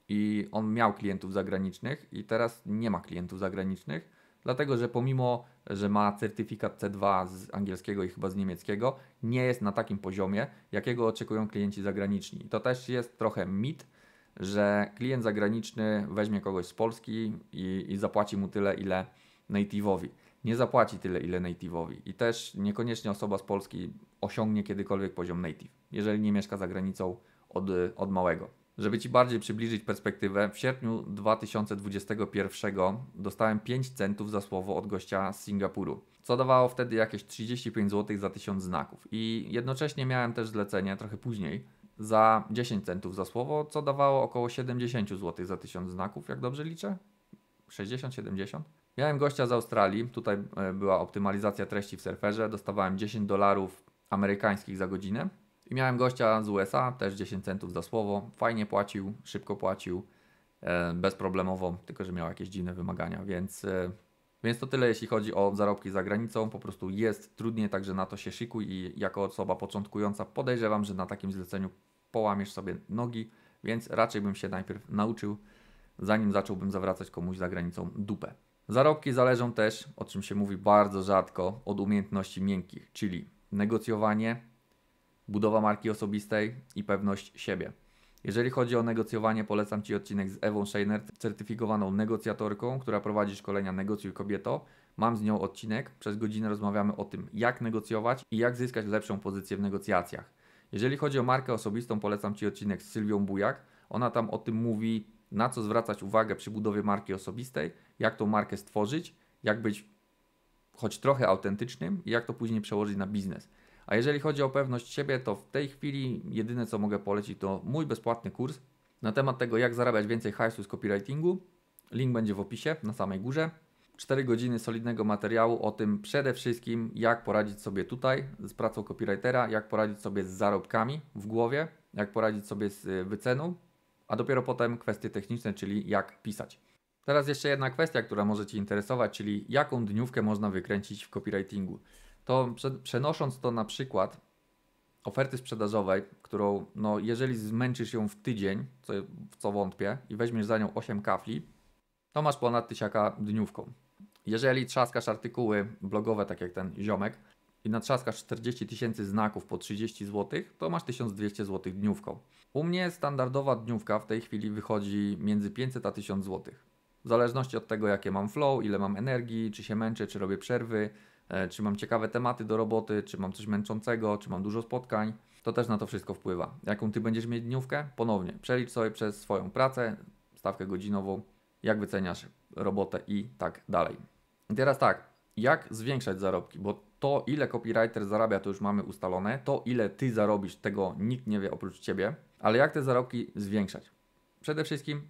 i on miał klientów zagranicznych i teraz nie ma klientów zagranicznych, dlatego że pomimo, że ma certyfikat C2 z angielskiego i chyba z niemieckiego, nie jest na takim poziomie, jakiego oczekują klienci zagraniczni. To też jest trochę mit, że klient zagraniczny weźmie kogoś z Polski i, i zapłaci mu tyle, ile native'owi. Nie zapłaci tyle, ile native'owi. I też niekoniecznie osoba z Polski osiągnie kiedykolwiek poziom native, jeżeli nie mieszka za granicą od, od małego. Żeby Ci bardziej przybliżyć perspektywę, w sierpniu 2021 dostałem 5 centów za słowo od gościa z Singapuru, co dawało wtedy jakieś 35 zł za 1000 znaków. I jednocześnie miałem też zlecenie trochę później za 10 centów za słowo, co dawało około 70 zł za 1000 znaków, jak dobrze liczę? 60-70? Miałem gościa z Australii, tutaj e, była optymalizacja treści w serwerze, dostawałem 10 dolarów amerykańskich za godzinę i miałem gościa z USA, też 10 centów za słowo. Fajnie płacił, szybko płacił, e, bezproblemowo, tylko że miał jakieś dziwne wymagania, więc, e, więc to tyle, jeśli chodzi o zarobki za granicą. Po prostu jest trudniej, także na to się szykuj i jako osoba początkująca podejrzewam, że na takim zleceniu połamiesz sobie nogi, więc raczej bym się najpierw nauczył, zanim zacząłbym zawracać komuś za granicą dupę. Zarobki zależą też, o czym się mówi bardzo rzadko, od umiejętności miękkich, czyli negocjowanie, budowa marki osobistej i pewność siebie. Jeżeli chodzi o negocjowanie, polecam Ci odcinek z Ewą Scheiner, certyfikowaną negocjatorką, która prowadzi szkolenia Negocjuj Kobieto. Mam z nią odcinek, przez godzinę rozmawiamy o tym, jak negocjować i jak zyskać lepszą pozycję w negocjacjach. Jeżeli chodzi o markę osobistą, polecam Ci odcinek z Sylwią Bujak. Ona tam o tym mówi, na co zwracać uwagę przy budowie marki osobistej, jak tą markę stworzyć, jak być choć trochę autentycznym i jak to później przełożyć na biznes. A jeżeli chodzi o pewność siebie, to w tej chwili jedyne co mogę polecić to mój bezpłatny kurs na temat tego, jak zarabiać więcej hajsu z copywritingu. Link będzie w opisie na samej górze. 4 godziny solidnego materiału o tym przede wszystkim, jak poradzić sobie tutaj z pracą copywritera, jak poradzić sobie z zarobkami w głowie, jak poradzić sobie z y, wyceną, a dopiero potem kwestie techniczne, czyli jak pisać. Teraz jeszcze jedna kwestia, która może Cię interesować, czyli jaką dniówkę można wykręcić w copywritingu to przenosząc to na przykład oferty sprzedażowej, którą no, jeżeli zmęczysz ją w tydzień, co, co wątpię, i weźmiesz za nią 8 kafli, to masz ponad tysiaka dniówką. Jeżeli trzaskasz artykuły blogowe, tak jak ten ziomek, i natrzaskasz 40 tysięcy znaków po 30 zł, to masz 1200 zł dniówką. U mnie standardowa dniówka w tej chwili wychodzi między 500 a 1000 zł. W zależności od tego, jakie mam flow, ile mam energii, czy się męczę, czy robię przerwy, E, czy mam ciekawe tematy do roboty, czy mam coś męczącego, czy mam dużo spotkań. To też na to wszystko wpływa. Jaką ty będziesz mieć dniówkę? Ponownie, przelicz sobie przez swoją pracę, stawkę godzinową, jak wyceniasz robotę i tak dalej. I teraz tak, jak zwiększać zarobki? Bo to, ile copywriter zarabia, to już mamy ustalone. To, ile ty zarobisz, tego nikt nie wie oprócz ciebie. Ale jak te zarobki zwiększać? Przede wszystkim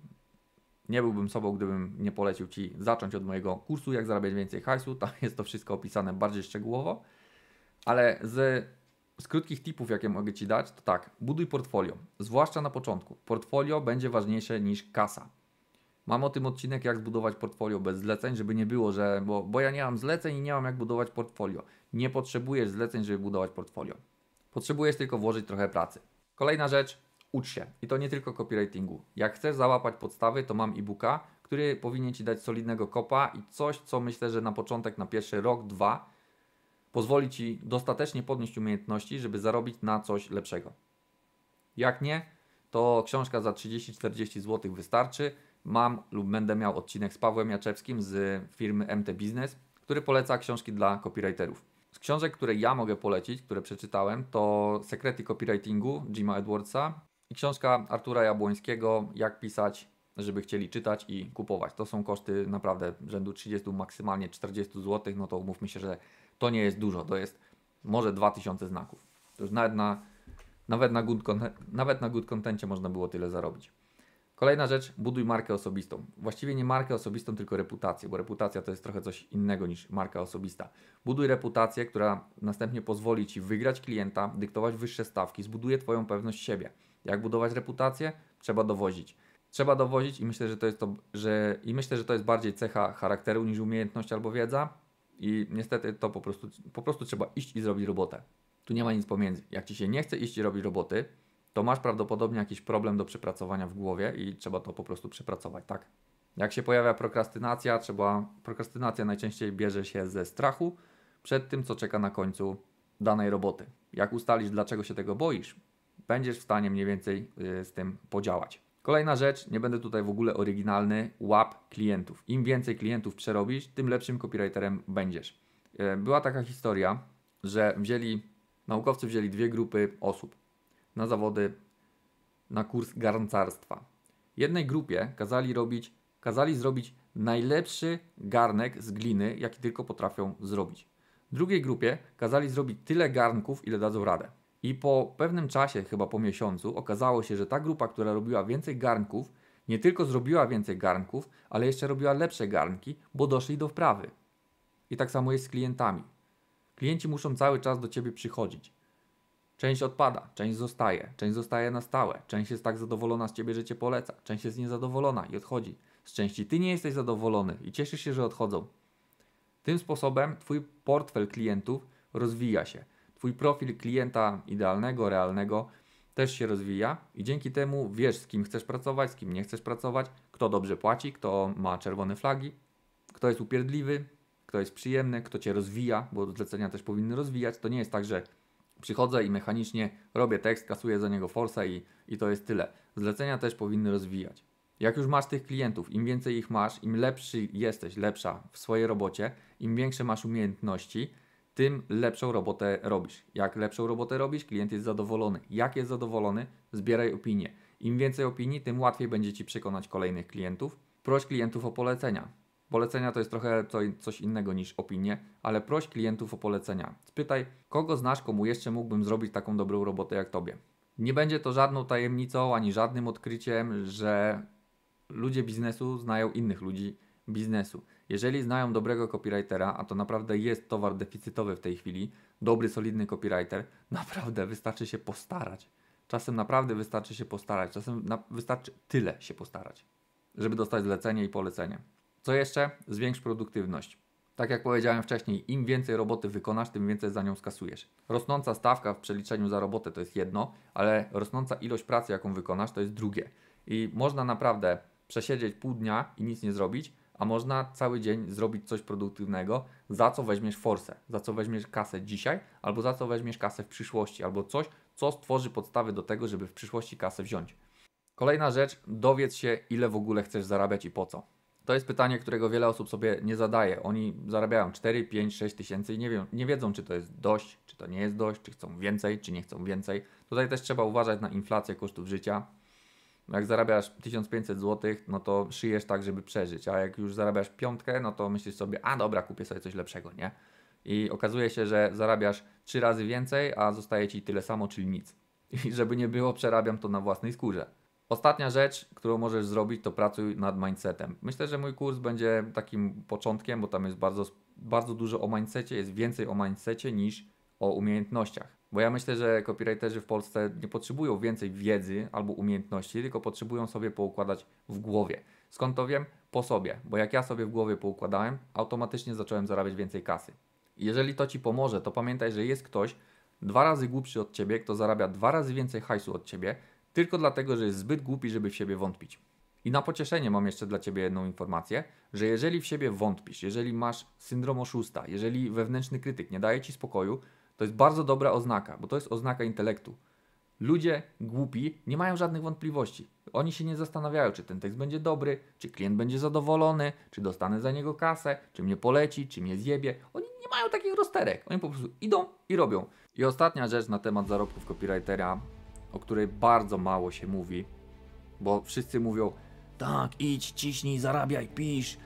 nie byłbym sobą, gdybym nie polecił Ci zacząć od mojego kursu, jak zarabiać więcej hajsu. Tam jest to wszystko opisane bardziej szczegółowo. Ale z, z krótkich tipów, jakie mogę Ci dać, to tak, buduj portfolio, zwłaszcza na początku. Portfolio będzie ważniejsze niż kasa. Mam o tym odcinek, jak zbudować portfolio bez zleceń, żeby nie było, że. Bo, bo ja nie mam zleceń i nie mam jak budować portfolio. Nie potrzebujesz zleceń, żeby budować portfolio. Potrzebujesz tylko włożyć trochę pracy. Kolejna rzecz, ucz się. I to nie tylko copywritingu. Jak chcesz załapać podstawy, to mam e-booka, który powinien Ci dać solidnego kopa i coś, co myślę, że na początek, na pierwszy rok, dwa, pozwoli Ci dostatecznie podnieść umiejętności, żeby zarobić na coś lepszego. Jak nie, to książka za 30-40 zł wystarczy. Mam lub będę miał odcinek z Pawłem Jaczewskim z firmy MT Business, który poleca książki dla copywriterów. Z książek, które ja mogę polecić, które przeczytałem, to Sekrety Copywritingu Jima Edwardsa, Książka Artura Jabłońskiego, jak pisać, żeby chcieli czytać i kupować. To są koszty naprawdę rzędu 30, maksymalnie 40 zł, no to umówmy się, że to nie jest dużo, to jest może 2000 znaków. To już nawet na, nawet na, good, nawet na good contencie można było tyle zarobić. Kolejna rzecz, buduj markę osobistą. Właściwie nie markę osobistą, tylko reputację, bo reputacja to jest trochę coś innego niż marka osobista. Buduj reputację, która następnie pozwoli Ci wygrać klienta, dyktować wyższe stawki, zbuduje Twoją pewność siebie. Jak budować reputację? Trzeba dowozić. Trzeba dowozić i myślę, że to jest to, że i myślę, że to jest bardziej cecha charakteru niż umiejętność albo wiedza. I niestety to po prostu, po prostu trzeba iść i zrobić robotę. Tu nie ma nic pomiędzy. Jak ci się nie chce iść i robić roboty, to masz prawdopodobnie jakiś problem do przepracowania w głowie i trzeba to po prostu przepracować, tak? Jak się pojawia prokrastynacja, trzeba. Prokrastynacja najczęściej bierze się ze strachu przed tym, co czeka na końcu danej roboty. Jak ustalisz, dlaczego się tego boisz, będziesz w stanie mniej więcej y, z tym podziałać. Kolejna rzecz, nie będę tutaj w ogóle oryginalny, łap klientów. Im więcej klientów przerobisz, tym lepszym copywriterem będziesz. Y, była taka historia, że wzięli, naukowcy wzięli dwie grupy osób na zawody, na kurs garncarstwa. Jednej grupie kazali robić, kazali zrobić najlepszy garnek z gliny, jaki tylko potrafią zrobić. Drugiej grupie kazali zrobić tyle garnków, ile dadzą radę. I po pewnym czasie, chyba po miesiącu, okazało się, że ta grupa, która robiła więcej garnków, nie tylko zrobiła więcej garnków, ale jeszcze robiła lepsze garnki, bo doszli do wprawy. I tak samo jest z klientami. Klienci muszą cały czas do ciebie przychodzić. Część odpada, część zostaje, część zostaje na stałe, część jest tak zadowolona z ciebie, że cię poleca, część jest niezadowolona i odchodzi. Z części ty nie jesteś zadowolony i cieszysz się, że odchodzą. Tym sposobem twój portfel klientów rozwija się Twój profil klienta idealnego, realnego też się rozwija i dzięki temu wiesz, z kim chcesz pracować, z kim nie chcesz pracować, kto dobrze płaci, kto ma czerwone flagi, kto jest upierdliwy, kto jest przyjemny, kto cię rozwija, bo zlecenia też powinny rozwijać. To nie jest tak, że przychodzę i mechanicznie robię tekst, kasuję za niego forsa i, i to jest tyle. Zlecenia też powinny rozwijać. Jak już masz tych klientów, im więcej ich masz, im lepszy jesteś, lepsza w swojej robocie, im większe masz umiejętności, tym lepszą robotę robisz. Jak lepszą robotę robisz, klient jest zadowolony. Jak jest zadowolony, zbieraj opinie. Im więcej opinii, tym łatwiej będzie Ci przekonać kolejnych klientów. Proś klientów o polecenia. Polecenia to jest trochę coś innego niż opinie, ale proś klientów o polecenia. Spytaj, kogo znasz, komu jeszcze mógłbym zrobić taką dobrą robotę jak Tobie. Nie będzie to żadną tajemnicą ani żadnym odkryciem, że ludzie biznesu znają innych ludzi biznesu. Jeżeli znają dobrego copywritera, a to naprawdę jest towar deficytowy w tej chwili, dobry, solidny copywriter, naprawdę wystarczy się postarać. Czasem naprawdę wystarczy się postarać, czasem wystarczy tyle się postarać, żeby dostać zlecenie i polecenie. Co jeszcze? Zwiększ produktywność. Tak jak powiedziałem wcześniej, im więcej roboty wykonasz, tym więcej za nią skasujesz. Rosnąca stawka w przeliczeniu za robotę to jest jedno, ale rosnąca ilość pracy, jaką wykonasz, to jest drugie. I można naprawdę przesiedzieć pół dnia i nic nie zrobić, a można cały dzień zrobić coś produktywnego, za co weźmiesz forsę, za co weźmiesz kasę dzisiaj, albo za co weźmiesz kasę w przyszłości, albo coś, co stworzy podstawy do tego, żeby w przyszłości kasę wziąć. Kolejna rzecz, dowiedz się, ile w ogóle chcesz zarabiać i po co. To jest pytanie, którego wiele osób sobie nie zadaje. Oni zarabiają 4, 5, 6 tysięcy i nie, wiem, nie wiedzą, czy to jest dość, czy to nie jest dość, czy chcą więcej, czy nie chcą więcej. Tutaj też trzeba uważać na inflację kosztów życia, no jak zarabiasz 1500 zł, no to szyjesz tak, żeby przeżyć, a jak już zarabiasz piątkę, no to myślisz sobie, a dobra, kupię sobie coś lepszego, nie? I okazuje się, że zarabiasz trzy razy więcej, a zostaje ci tyle samo, czyli nic. I żeby nie było, przerabiam to na własnej skórze. Ostatnia rzecz, którą możesz zrobić, to pracuj nad mindsetem. Myślę, że mój kurs będzie takim początkiem, bo tam jest bardzo, bardzo dużo o mindsetie, jest więcej o mindsetie niż o umiejętnościach. Bo ja myślę, że copywriterzy w Polsce nie potrzebują więcej wiedzy albo umiejętności, tylko potrzebują sobie poukładać w głowie. Skąd to wiem? Po sobie, bo jak ja sobie w głowie poukładałem, automatycznie zacząłem zarabiać więcej kasy. Jeżeli to ci pomoże, to pamiętaj, że jest ktoś dwa razy głupszy od ciebie, kto zarabia dwa razy więcej hajsu od ciebie, tylko dlatego, że jest zbyt głupi, żeby w siebie wątpić. I na pocieszenie mam jeszcze dla Ciebie jedną informację, że jeżeli w siebie wątpisz, jeżeli masz syndrom oszusta, jeżeli wewnętrzny krytyk nie daje Ci spokoju, to jest bardzo dobra oznaka, bo to jest oznaka intelektu. Ludzie głupi nie mają żadnych wątpliwości. Oni się nie zastanawiają, czy ten tekst będzie dobry, czy klient będzie zadowolony, czy dostanę za niego kasę, czy mnie poleci, czy mnie zjebie. Oni nie mają takich rozterek. Oni po prostu idą i robią. I ostatnia rzecz na temat zarobków copywritera, o której bardzo mało się mówi, bo wszyscy mówią: tak, idź, ciśnij, zarabiaj, pisz.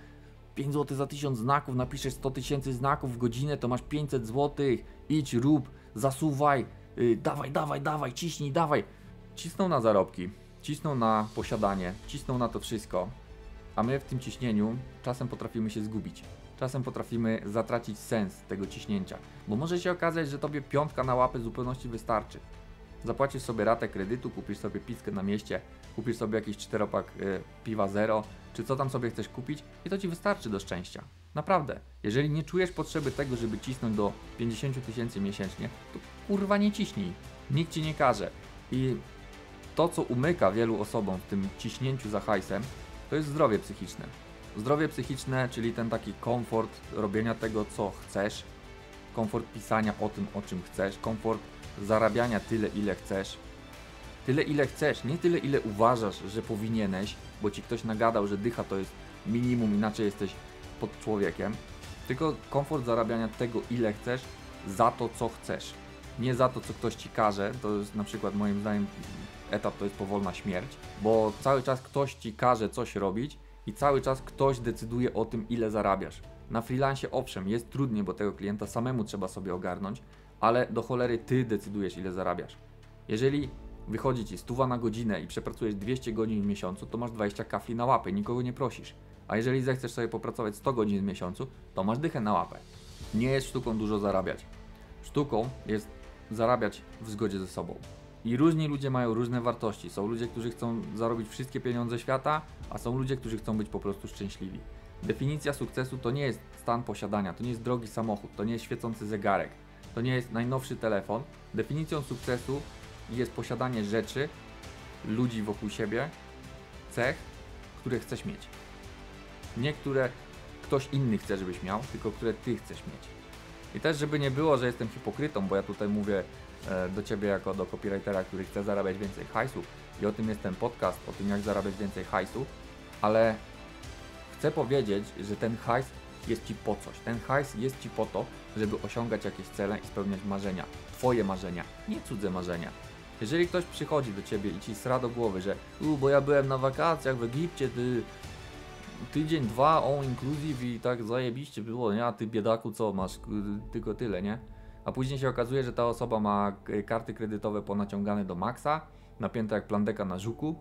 5 zł za 1000 znaków, napiszesz 100 tysięcy znaków w godzinę, to masz 500 złotych idź, rób, zasuwaj, yy, dawaj, dawaj, dawaj, ciśnij, dawaj. Cisną na zarobki, cisną na posiadanie, cisną na to wszystko, a my w tym ciśnieniu czasem potrafimy się zgubić. Czasem potrafimy zatracić sens tego ciśnięcia, bo może się okazać, że tobie piątka na łapy zupełności wystarczy. Zapłacisz sobie ratę kredytu, kupisz sobie pizzkę na mieście, kupisz sobie jakiś czteropak y, piwa zero, czy co tam sobie chcesz kupić i to ci wystarczy do szczęścia. Naprawdę, jeżeli nie czujesz potrzeby tego, żeby cisnąć do 50 tysięcy miesięcznie, to kurwa nie ciśnij. Nikt ci nie każe. I to, co umyka wielu osobom w tym ciśnięciu za hajsem, to jest zdrowie psychiczne. Zdrowie psychiczne, czyli ten taki komfort robienia tego, co chcesz, komfort pisania o tym, o czym chcesz, komfort zarabiania tyle, ile chcesz. Tyle, ile chcesz, nie tyle, ile uważasz, że powinieneś, bo ci ktoś nagadał, że dycha to jest minimum, inaczej jesteś pod człowiekiem, tylko komfort zarabiania tego, ile chcesz, za to, co chcesz. Nie za to, co ktoś ci każe, to jest na przykład moim zdaniem etap to jest powolna śmierć, bo cały czas ktoś ci każe coś robić i cały czas ktoś decyduje o tym, ile zarabiasz. Na freelancie owszem, jest trudniej, bo tego klienta samemu trzeba sobie ogarnąć, ale do cholery ty decydujesz, ile zarabiasz. Jeżeli wychodzi ci stuwa na godzinę i przepracujesz 200 godzin w miesiącu, to masz 20 kafli na łapy, nikogo nie prosisz. A jeżeli zechcesz sobie popracować 100 godzin w miesiącu, to masz dychę na łapę. Nie jest sztuką dużo zarabiać. Sztuką jest zarabiać w zgodzie ze sobą. I różni ludzie mają różne wartości. Są ludzie, którzy chcą zarobić wszystkie pieniądze świata, a są ludzie, którzy chcą być po prostu szczęśliwi. Definicja sukcesu to nie jest stan posiadania, to nie jest drogi samochód, to nie jest świecący zegarek, to nie jest najnowszy telefon. Definicją sukcesu jest posiadanie rzeczy, ludzi wokół siebie, cech, które chcesz mieć. Nie które ktoś inny chce, żebyś miał, tylko które ty chcesz mieć. I też, żeby nie było, że jestem hipokrytą, bo ja tutaj mówię e, do ciebie jako do copywritera, który chce zarabiać więcej hajsu i o tym jest ten podcast, o tym jak zarabiać więcej hajsu, ale chcę powiedzieć, że ten hajs jest ci po coś. Ten hajs jest ci po to, żeby osiągać jakieś cele i spełniać marzenia. Twoje marzenia, nie cudze marzenia. Jeżeli ktoś przychodzi do ciebie i ci sra do głowy, że u, bo ja byłem na wakacjach w Egipcie, ty, tydzień, dwa all inclusive i tak zajebiście było, nie? A ty biedaku co, masz tylko tyle, nie? A później się okazuje, że ta osoba ma karty kredytowe ponaciągane do maksa, napięte jak plandeka na żuku,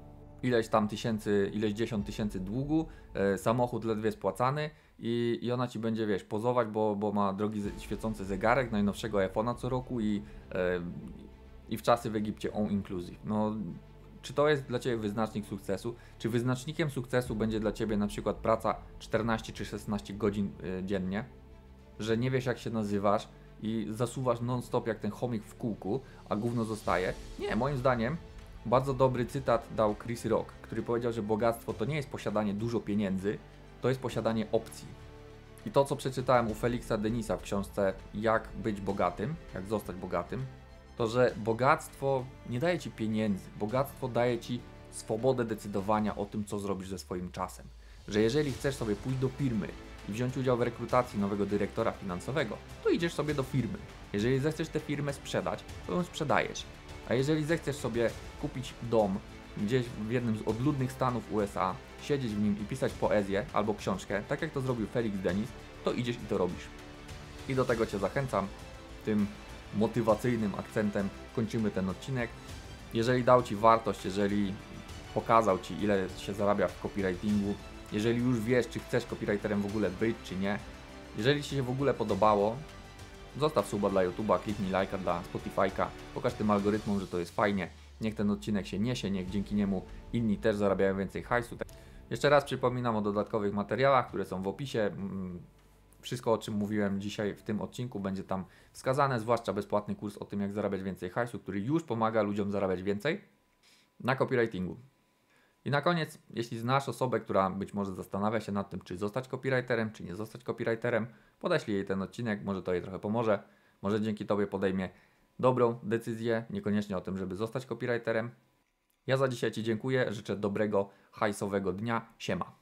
ileś tam tysięcy, ileś dziesiąt tysięcy długu, e, samochód ledwie spłacany i, i ona ci będzie, wiesz, pozować, bo, bo ma drogi świecący zegarek, najnowszego iPhone'a co roku i, e, i w czasy w Egipcie all inclusive. No czy to jest dla Ciebie wyznacznik sukcesu? Czy wyznacznikiem sukcesu będzie dla Ciebie na przykład praca 14 czy 16 godzin y, dziennie? Że nie wiesz jak się nazywasz i zasuwasz non-stop jak ten chomik w kółku, a gówno zostaje? Nie, moim zdaniem bardzo dobry cytat dał Chris Rock, który powiedział, że bogactwo to nie jest posiadanie dużo pieniędzy, to jest posiadanie opcji. I to, co przeczytałem u Felixa Denisa w książce Jak być bogatym, jak zostać bogatym, to że bogactwo nie daje ci pieniędzy, bogactwo daje ci swobodę decydowania o tym, co zrobisz ze swoim czasem. Że jeżeli chcesz sobie pójść do firmy i wziąć udział w rekrutacji nowego dyrektora finansowego, to idziesz sobie do firmy. Jeżeli zechcesz tę firmę sprzedać, to ją sprzedajesz. A jeżeli zechcesz sobie kupić dom gdzieś w jednym z odludnych stanów USA, siedzieć w nim i pisać poezję albo książkę, tak jak to zrobił Felix Denis, to idziesz i to robisz. I do tego Cię zachęcam. Tym motywacyjnym akcentem kończymy ten odcinek. Jeżeli dał Ci wartość, jeżeli pokazał Ci ile się zarabia w copywritingu, jeżeli już wiesz, czy chcesz copywriterem w ogóle być, czy nie, jeżeli Ci się w ogóle podobało, zostaw suba dla YouTube'a, kliknij lajka dla Spotify'ka, pokaż tym algorytmom, że to jest fajnie, niech ten odcinek się niesie, niech dzięki niemu inni też zarabiają więcej hajsu. Jeszcze raz przypominam o dodatkowych materiałach, które są w opisie. Mm, wszystko o czym mówiłem dzisiaj w tym odcinku będzie tam wskazane, zwłaszcza bezpłatny kurs o tym jak zarabiać więcej hajsu, który już pomaga ludziom zarabiać więcej na copywritingu. I na koniec, jeśli znasz osobę, która być może zastanawia się nad tym, czy zostać copywriterem, czy nie zostać copywriterem, podeślij jej ten odcinek, może to jej trochę pomoże, może dzięki Tobie podejmie dobrą decyzję, niekoniecznie o tym, żeby zostać copywriterem. Ja za dzisiaj Ci dziękuję, życzę dobrego, hajsowego dnia, siema.